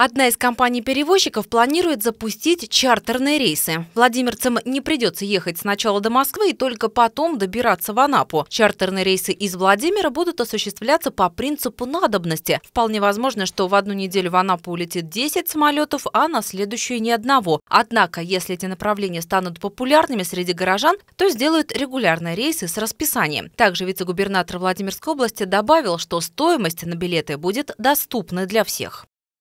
Одна из компаний-перевозчиков планирует запустить чартерные рейсы. Владимирцам не придется ехать сначала до Москвы и только потом добираться в Анапу. Чартерные рейсы из Владимира будут осуществляться по принципу надобности. Вполне возможно, что в одну неделю в Анапу улетит 10 самолетов, а на следующую ни одного. Однако, если эти направления станут популярными среди горожан, то сделают регулярные рейсы с расписанием. Также вице-губернатор Владимирской области добавил, что стоимость на билеты будет доступна для всех.